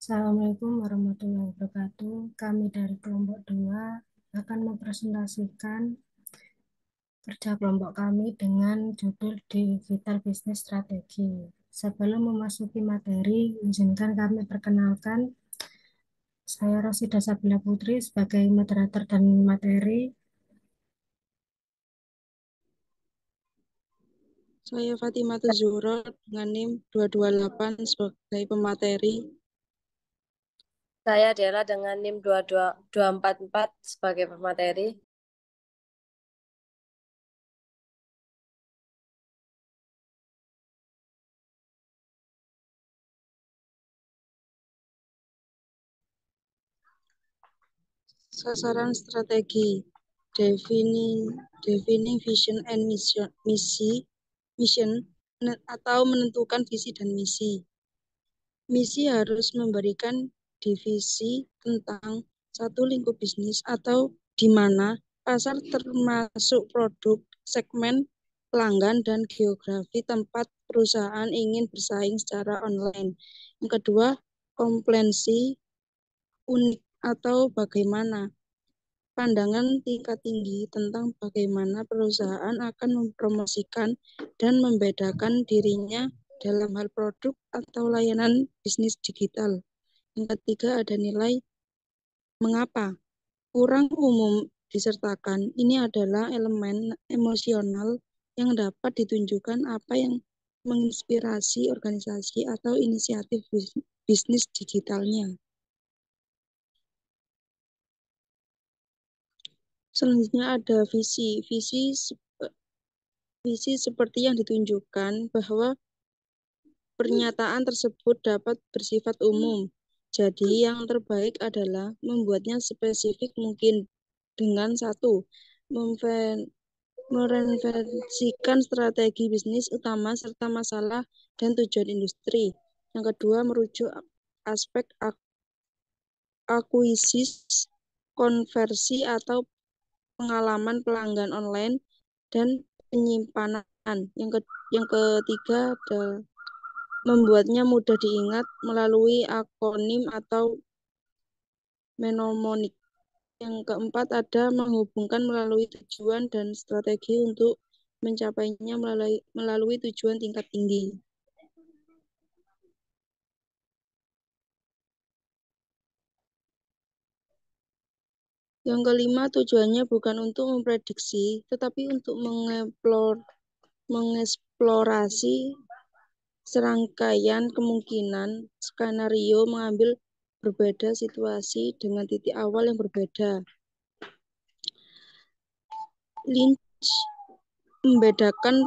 Assalamualaikum warahmatullahi wabarakatuh. Kami dari kelompok 2 akan mempresentasikan kerja kelompok kami dengan judul Digital Business Strategy. Sebelum memasuki materi, izinkan kami perkenalkan saya Rosida Sabila Putri sebagai moderator dan materi. Saya Fatimah Zuhro dengan NIM 228 sebagai pemateri. Saya Dela dengan NIM 22244 sebagai pemateri. Sasaran strategi, defining, defining vision and mission, misi, mission atau menentukan visi dan misi. Misi harus memberikan divisi tentang satu lingkup bisnis atau di mana pasar termasuk produk, segmen, pelanggan, dan geografi tempat perusahaan ingin bersaing secara online. Yang kedua, komplensi unik atau bagaimana pandangan tingkat tinggi tentang bagaimana perusahaan akan mempromosikan dan membedakan dirinya dalam hal produk atau layanan bisnis digital. Angka ada nilai mengapa. Kurang umum disertakan ini adalah elemen emosional yang dapat ditunjukkan apa yang menginspirasi organisasi atau inisiatif bisnis digitalnya. Selanjutnya ada visi. Visi visi seperti yang ditunjukkan bahwa pernyataan tersebut dapat bersifat umum jadi yang terbaik adalah membuatnya spesifik mungkin dengan satu, merenversikan strategi bisnis utama serta masalah dan tujuan industri. Yang kedua, merujuk aspek ak akuisis, konversi atau pengalaman pelanggan online dan penyimpanan. Yang, ke yang ketiga adalah membuatnya mudah diingat melalui akronim atau mnemonik. Yang keempat ada menghubungkan melalui tujuan dan strategi untuk mencapainya melalui, melalui tujuan tingkat tinggi. Yang kelima, tujuannya bukan untuk memprediksi, tetapi untuk mengeplor, mengeksplorasi serangkaian kemungkinan skenario mengambil berbeda situasi dengan titik awal yang berbeda. Lynch membedakan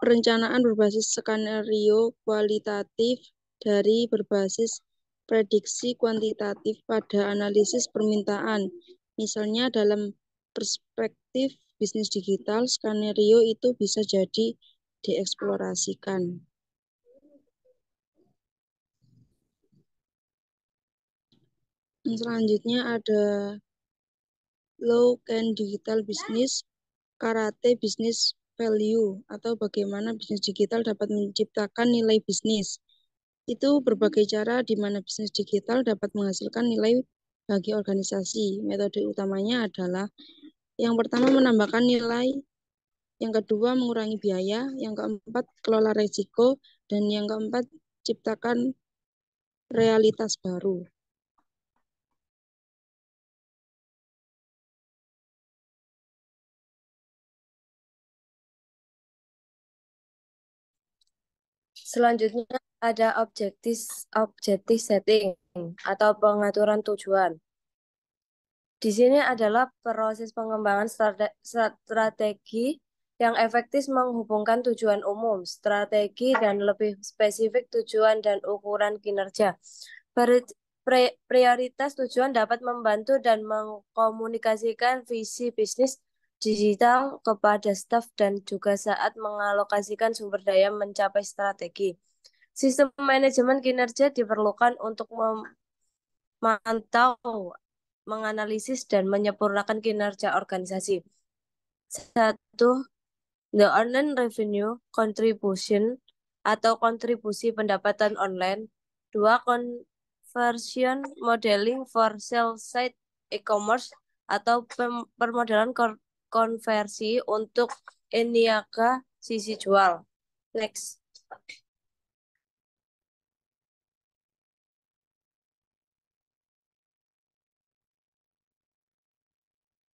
perencanaan berbasis skenario kualitatif dari berbasis prediksi kuantitatif pada analisis permintaan. Misalnya dalam perspektif bisnis digital, skenario itu bisa jadi dieksplorasikan. Dan selanjutnya ada low can digital business karate business value atau bagaimana bisnis digital dapat menciptakan nilai bisnis. Itu berbagai cara di mana bisnis digital dapat menghasilkan nilai bagi organisasi. Metode utamanya adalah yang pertama menambahkan nilai, yang kedua mengurangi biaya, yang keempat kelola resiko, dan yang keempat ciptakan realitas baru. Selanjutnya ada objektif objektif setting atau pengaturan tujuan. Di sini adalah proses pengembangan strategi yang efektif menghubungkan tujuan umum, strategi, dan lebih spesifik tujuan dan ukuran kinerja. prioritas tujuan dapat membantu dan mengkomunikasikan visi bisnis digital kepada staf dan juga saat mengalokasikan sumber daya mencapai strategi. Sistem manajemen kinerja diperlukan untuk memantau, menganalisis, dan menyempurnakan kinerja organisasi. Satu, The online revenue contribution atau kontribusi pendapatan online. Dua, conversion modeling for sell site e-commerce atau permodalan konversi untuk eniaga sisi jual. Next.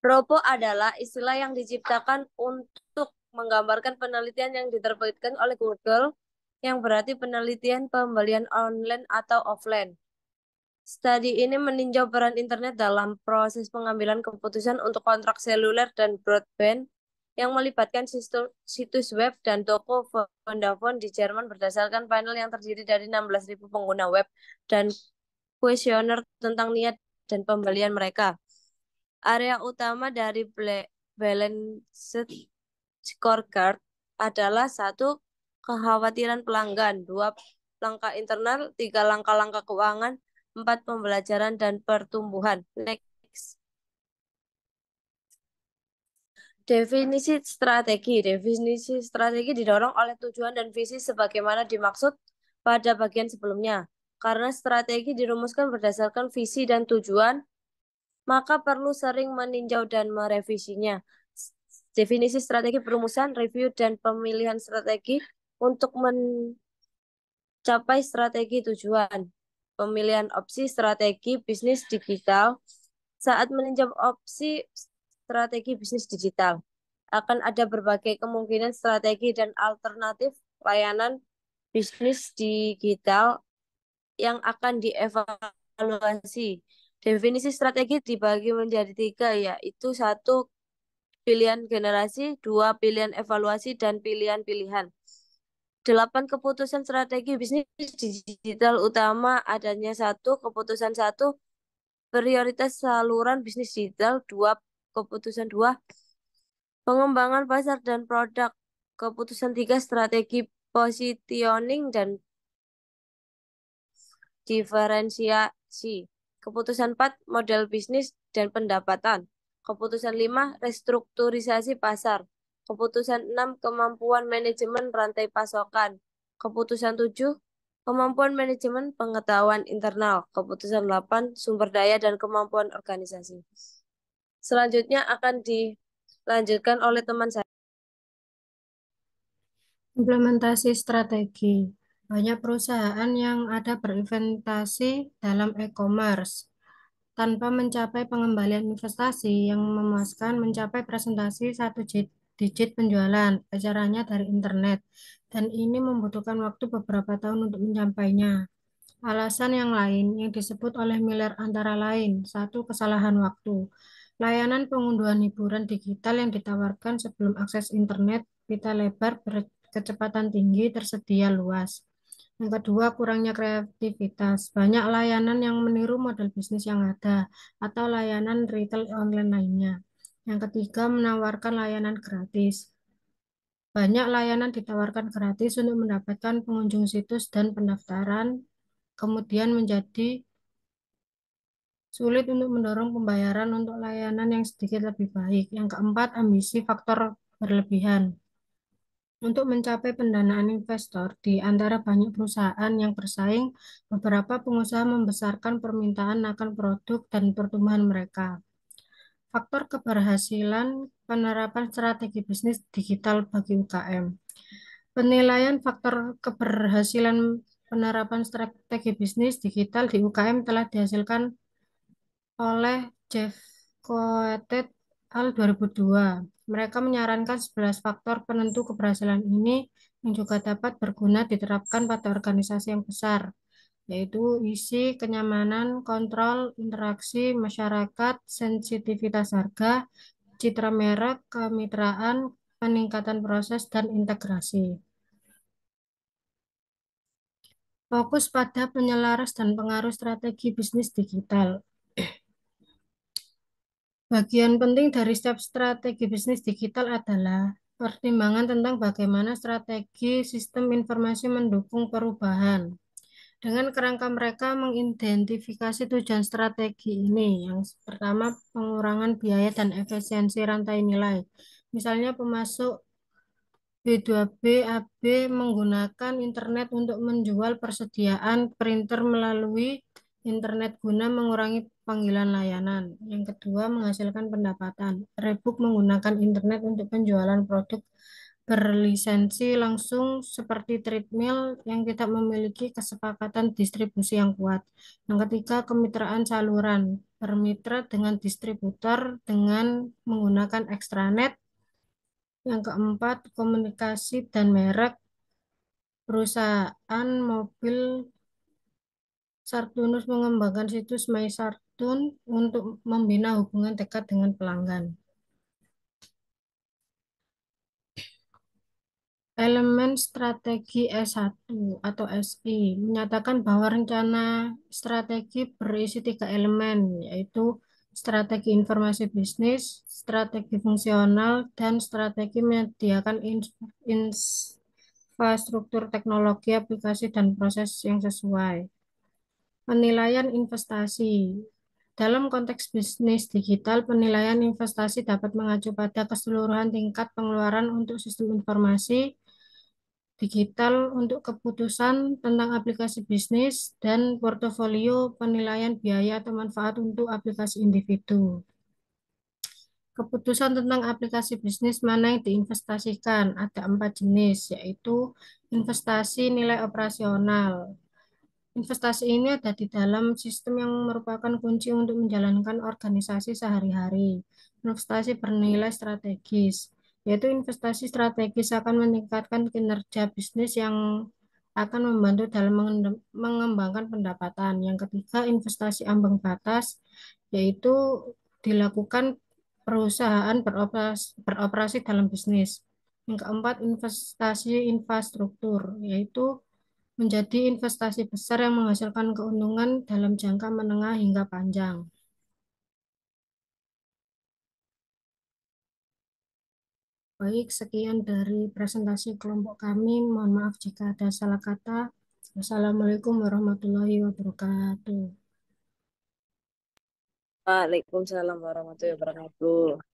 Robo adalah istilah yang diciptakan untuk menggambarkan penelitian yang diterbitkan oleh Google yang berarti penelitian pembelian online atau offline. Studi ini meninjau peran internet dalam proses pengambilan keputusan untuk kontrak seluler dan broadband yang melibatkan situs web dan toko Vodafone di Jerman berdasarkan panel yang terdiri dari 16.000 pengguna web dan kuesioner tentang niat dan pembelian mereka. Area utama dari balanced scorecard adalah satu kekhawatiran pelanggan, dua langkah internal, tiga langkah-langkah keuangan, empat pembelajaran dan pertumbuhan. Next. Definisi strategi. Definisi strategi didorong oleh tujuan dan visi sebagaimana dimaksud pada bagian sebelumnya. Karena strategi dirumuskan berdasarkan visi dan tujuan, maka perlu sering meninjau dan merevisinya definisi strategi perumusan, review, dan pemilihan strategi untuk mencapai strategi tujuan, pemilihan opsi strategi bisnis digital saat meninjau opsi strategi bisnis digital. Akan ada berbagai kemungkinan strategi dan alternatif layanan bisnis digital yang akan dievaluasi. Definisi strategi dibagi menjadi tiga, yaitu satu pilihan generasi, dua pilihan evaluasi, dan pilihan-pilihan. Delapan keputusan strategi bisnis digital utama adanya satu keputusan satu prioritas saluran bisnis digital dua keputusan dua pengembangan pasar dan produk keputusan tiga strategi positioning dan diferensiasi keputusan empat model bisnis dan pendapatan Keputusan 5, restrukturisasi pasar. Keputusan 6, kemampuan manajemen rantai pasokan. Keputusan 7, kemampuan manajemen pengetahuan internal. Keputusan 8, sumber daya dan kemampuan organisasi. Selanjutnya akan dilanjutkan oleh teman saya. Implementasi strategi. Banyak perusahaan yang ada berinventasi dalam e-commerce tanpa mencapai pengembalian investasi yang memuaskan mencapai presentasi satu digit penjualan, acaranya dari internet, dan ini membutuhkan waktu beberapa tahun untuk mencapainya. Alasan yang lain yang disebut oleh Miller antara lain, satu kesalahan waktu. Layanan pengunduhan hiburan digital yang ditawarkan sebelum akses internet kita lebar berkecepatan tinggi tersedia luas. Yang kedua, kurangnya kreativitas. Banyak layanan yang meniru model bisnis yang ada atau layanan retail online lainnya. Yang ketiga, menawarkan layanan gratis. Banyak layanan ditawarkan gratis untuk mendapatkan pengunjung situs dan pendaftaran, kemudian menjadi sulit untuk mendorong pembayaran untuk layanan yang sedikit lebih baik. Yang keempat, ambisi faktor berlebihan. Untuk mencapai pendanaan investor, di antara banyak perusahaan yang bersaing, beberapa pengusaha membesarkan permintaan akan produk dan pertumbuhan mereka. Faktor keberhasilan penerapan strategi bisnis digital bagi UKM. Penilaian faktor keberhasilan penerapan strategi bisnis digital di UKM telah dihasilkan oleh Jeff Coetet Hal 2002. Mereka menyarankan 11 faktor penentu keberhasilan ini yang juga dapat berguna diterapkan pada organisasi yang besar, yaitu isi, kenyamanan, kontrol, interaksi, masyarakat, sensitivitas harga, citra merek, kemitraan, peningkatan proses, dan integrasi. Fokus pada penyelaras dan pengaruh strategi bisnis digital. Bagian penting dari setiap strategi bisnis digital adalah pertimbangan tentang bagaimana strategi sistem informasi mendukung perubahan. Dengan kerangka mereka mengidentifikasi tujuan strategi ini, yang pertama pengurangan biaya dan efisiensi rantai nilai. Misalnya pemasok B2B AB menggunakan internet untuk menjual persediaan printer melalui Internet guna mengurangi panggilan layanan. Yang kedua, menghasilkan pendapatan. Rebook menggunakan internet untuk penjualan produk berlisensi langsung seperti treadmill yang tidak memiliki kesepakatan distribusi yang kuat. Yang ketiga, kemitraan saluran. Bermitra dengan distributor dengan menggunakan extranet. Yang keempat, komunikasi dan merek perusahaan mobil Sartunus mengembangkan situs My untuk membina hubungan dekat dengan pelanggan. Elemen strategi S1 atau SI menyatakan bahwa rencana strategi berisi tiga elemen, yaitu strategi informasi bisnis, strategi fungsional, dan strategi menyediakan infrastruktur teknologi, aplikasi, dan proses yang sesuai. Penilaian investasi. Dalam konteks bisnis digital, penilaian investasi dapat mengacu pada keseluruhan tingkat pengeluaran untuk sistem informasi digital untuk keputusan tentang aplikasi bisnis dan portofolio penilaian biaya atau manfaat untuk aplikasi individu. Keputusan tentang aplikasi bisnis mana yang diinvestasikan ada empat jenis, yaitu investasi nilai operasional, Investasi ini ada di dalam sistem yang merupakan kunci untuk menjalankan organisasi sehari-hari. Investasi bernilai strategis, yaitu investasi strategis akan meningkatkan kinerja bisnis yang akan membantu dalam mengembangkan pendapatan. Yang ketiga, investasi ambang batas, yaitu dilakukan perusahaan beroperasi, beroperasi dalam bisnis. Yang keempat, investasi infrastruktur, yaitu menjadi investasi besar yang menghasilkan keuntungan dalam jangka menengah hingga panjang. Baik, sekian dari presentasi kelompok kami. Mohon maaf jika ada salah kata. Wassalamualaikum warahmatullahi wabarakatuh. Waalaikumsalam warahmatullahi wabarakatuh.